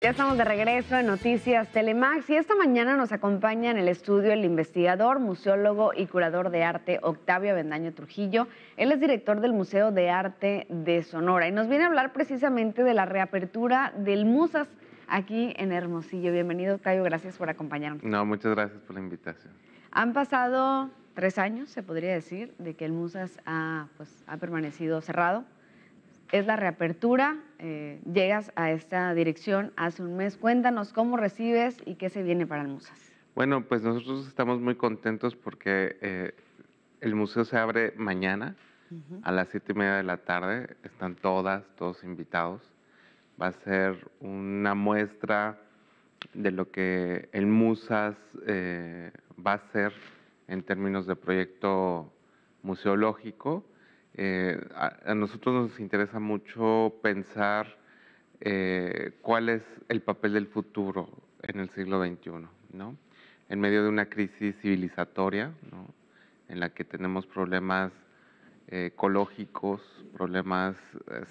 Ya estamos de regreso en Noticias Telemax y esta mañana nos acompaña en el estudio el investigador, museólogo y curador de arte Octavio Avendaño Trujillo. Él es director del Museo de Arte de Sonora y nos viene a hablar precisamente de la reapertura del Musas aquí en Hermosillo. Bienvenido Octavio, gracias por acompañarnos. No, muchas gracias por la invitación. Han pasado tres años, se podría decir, de que el Musas ha, pues, ha permanecido cerrado es la reapertura. Eh, llegas a esta dirección hace un mes. Cuéntanos cómo recibes y qué se viene para el Musas. Bueno, pues nosotros estamos muy contentos porque eh, el museo se abre mañana a las siete y media de la tarde. Están todas, todos invitados. Va a ser una muestra de lo que el Musas eh, va a ser en términos de proyecto museológico eh, a, nosotros nos interesa mucho pensar eh, cuál es el papel del futuro en el siglo XXI, ¿no? En medio de una crisis civilizatoria, En la que tenemos problemas eh, ecológicos, problemas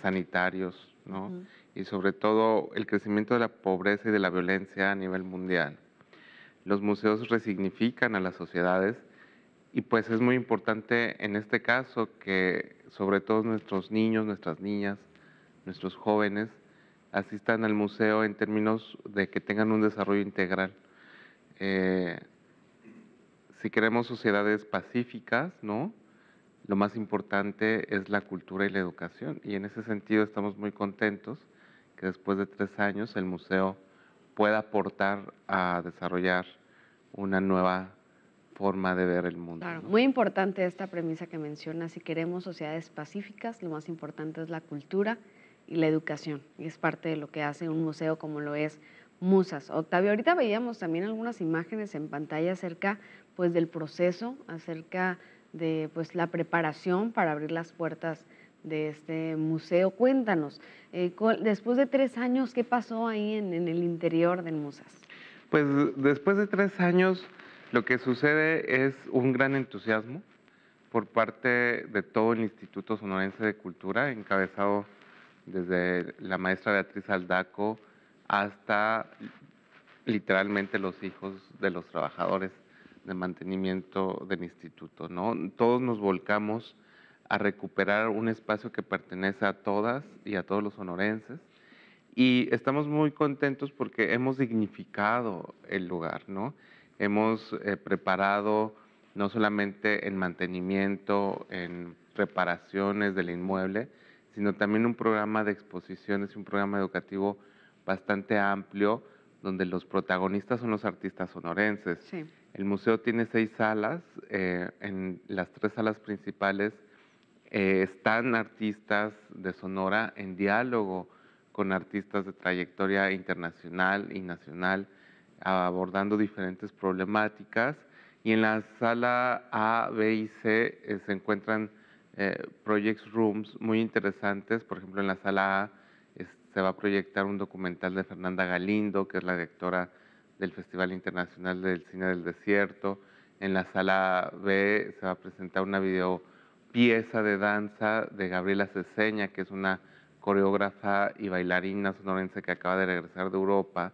sanitarios, Y sobre todo el crecimiento de la pobreza y de la violencia a nivel mundial. Los museos resignifican a las sociedades y pues es muy importante en este caso que sobre todo nuestros niños, nuestras niñas, nuestros jóvenes asistan al museo en términos de que tengan un desarrollo integral. Eh, si queremos sociedades pacíficas, ¿no? Lo más importante es la cultura y la educación. Y en ese sentido estamos muy contentos que después de tres años el museo pueda aportar a desarrollar una nueva forma de ver el mundo. muy importante esta premisa que menciona, si queremos sociedades pacíficas, lo más importante es la cultura y la educación, y es parte de lo que hace un museo como lo es Musas. Octavio, ahorita veíamos también algunas imágenes en pantalla acerca pues, del proceso, acerca de pues, la preparación para abrir las puertas de este museo. Cuéntanos, eh, después de tres años, ¿qué pasó ahí en, en el interior del Musas? Pues después de tres años lo que sucede es un gran entusiasmo por parte de todo el Instituto Sonorense de Cultura, encabezado desde la maestra Beatriz Aldaco hasta literalmente los hijos de los trabajadores de mantenimiento del instituto. ¿no? Todos nos volcamos a recuperar un espacio que pertenece a todas y a todos los sonorenses y estamos muy contentos porque hemos dignificado el lugar. ¿no? hemos eh, preparado no solamente en mantenimiento, en reparaciones del inmueble, sino también un programa de exposiciones, y un programa educativo bastante amplio, donde los protagonistas son los artistas sonorenses. El museo tiene seis salas, eh, en las tres salas principales eh, están artistas de Sonora en diálogo con artistas de trayectoria internacional y nacional abordando diferentes problemáticas y en la sala A, B y C eh, se encuentran eh, project rooms muy interesantes. Por ejemplo, en la sala A se va a proyectar un documental de Fernanda Galindo, que es la directora del Festival Internacional del Cine del Desierto. En la sala B se va a presentar una pieza de danza de Gabriela Ceseña, que es una coreógrafa y bailarina sonorense que acaba de regresar de Europa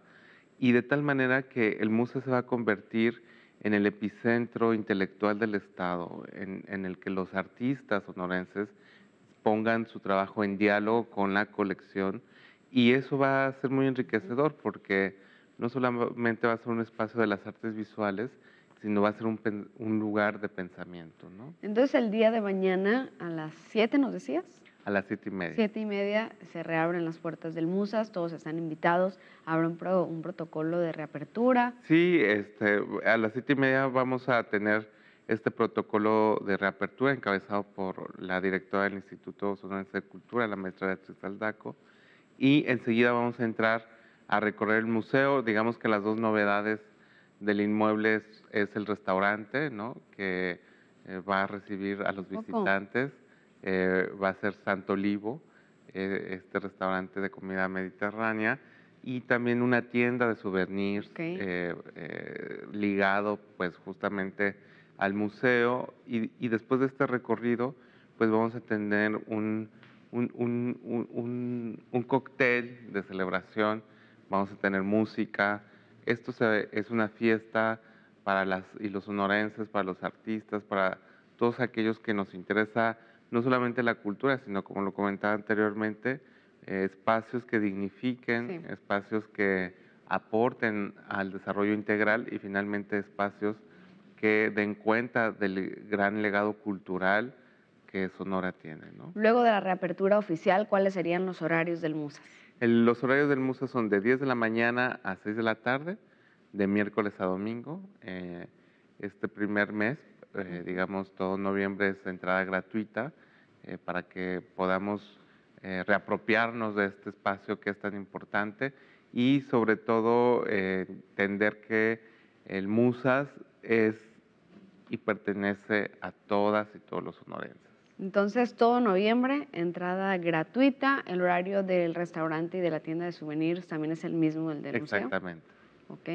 y de tal manera que el museo se va a convertir en el epicentro intelectual del Estado, en, el que los artistas sonorenses pongan su trabajo en diálogo con la colección y eso va a ser muy enriquecedor porque no solamente va a ser un espacio de las artes visuales, sino va a ser un, lugar de pensamiento. ¿no? Entonces el día de mañana a las 7 nos decías. A las siete y media. Siete y media se reabren las puertas del Musas, todos están invitados, habrá un, protocolo de reapertura. Sí, este, a las siete y media vamos a tener este protocolo de reapertura encabezado por la directora del Instituto zona de Cultura, la maestra Beatriz Aldaco, y enseguida vamos a entrar a recorrer el museo. Digamos que las dos novedades del inmueble es, el restaurante, ¿no? que eh, va a recibir a los visitantes. Eh, va a ser Santo Olivo, eh, este restaurante de comida mediterránea, y también una tienda de souvenirs eh, ligado pues justamente al museo. Y, después de este recorrido, pues vamos a tener un, cóctel de celebración, vamos a tener música. Esto es una fiesta para las y los sonorenses, para los artistas, para todos aquellos que nos interesa no solamente la cultura, sino como lo comentaba anteriormente, eh, espacios que dignifiquen, espacios que aporten al desarrollo integral y finalmente espacios que den cuenta del gran legado cultural que Sonora tiene. Luego de la reapertura oficial, ¿cuáles serían los horarios del MUSA? los horarios del MUSA son de 10 de la mañana a 6 de la tarde, de miércoles a domingo. Eh, este primer mes, eh, digamos todo noviembre es entrada gratuita eh, para que podamos eh, reapropiarnos de este espacio que es tan importante y sobre todo entender que el Musas es y pertenece a todas y todos los sonorenses. Entonces, todo noviembre, entrada gratuita. El horario del restaurante y de la tienda de souvenirs también es el mismo, del museo. Exactamente. Ok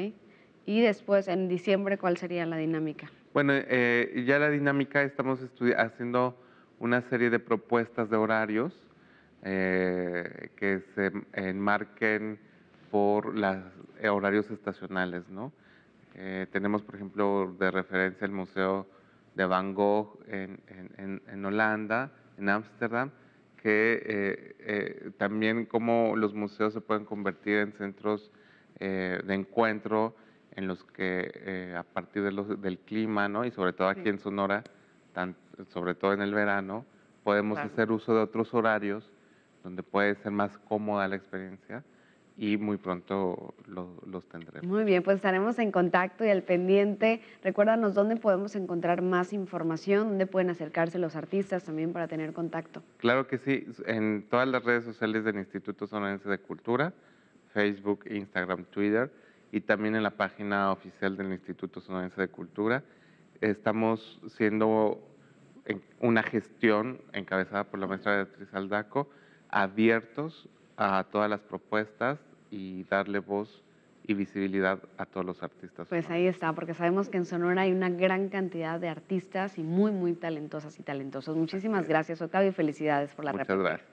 y después en diciembre cuál sería la dinámica. Bueno, eh, ya la dinámica estamos haciendo una serie de propuestas de horarios eh, que se enmarquen por los eh, horarios estacionales, ¿no? tenemos, por ejemplo, de referencia el Museo de Van Gogh en, Holanda, en Ámsterdam, que también cómo los museos se pueden convertir en centros de encuentro en los que eh, a partir del clima, ¿no? Y sobre todo aquí en Sonora, sobre todo en el verano, podemos hacer uso de otros horarios donde puede ser más cómoda la experiencia y muy pronto los tendremos. Muy bien, pues estaremos en contacto y al pendiente. Recuérdanos dónde podemos encontrar más información, dónde pueden acercarse los artistas también para tener contacto. Claro que sí, en todas las redes sociales del Instituto Sonorense de Cultura, Facebook, Instagram, Twitter y también en la página oficial del Instituto Sonorense de Cultura. Estamos siendo una gestión encabezada por la maestra Beatriz Aldaco, abiertos a todas las propuestas y darle voz y visibilidad a todos los artistas. Pues ahí está, porque sabemos que en Sonora hay una gran cantidad de artistas y muy, muy talentosas y talentosos. Muchísimas gracias, Octavio, y felicidades por la Muchas gracias.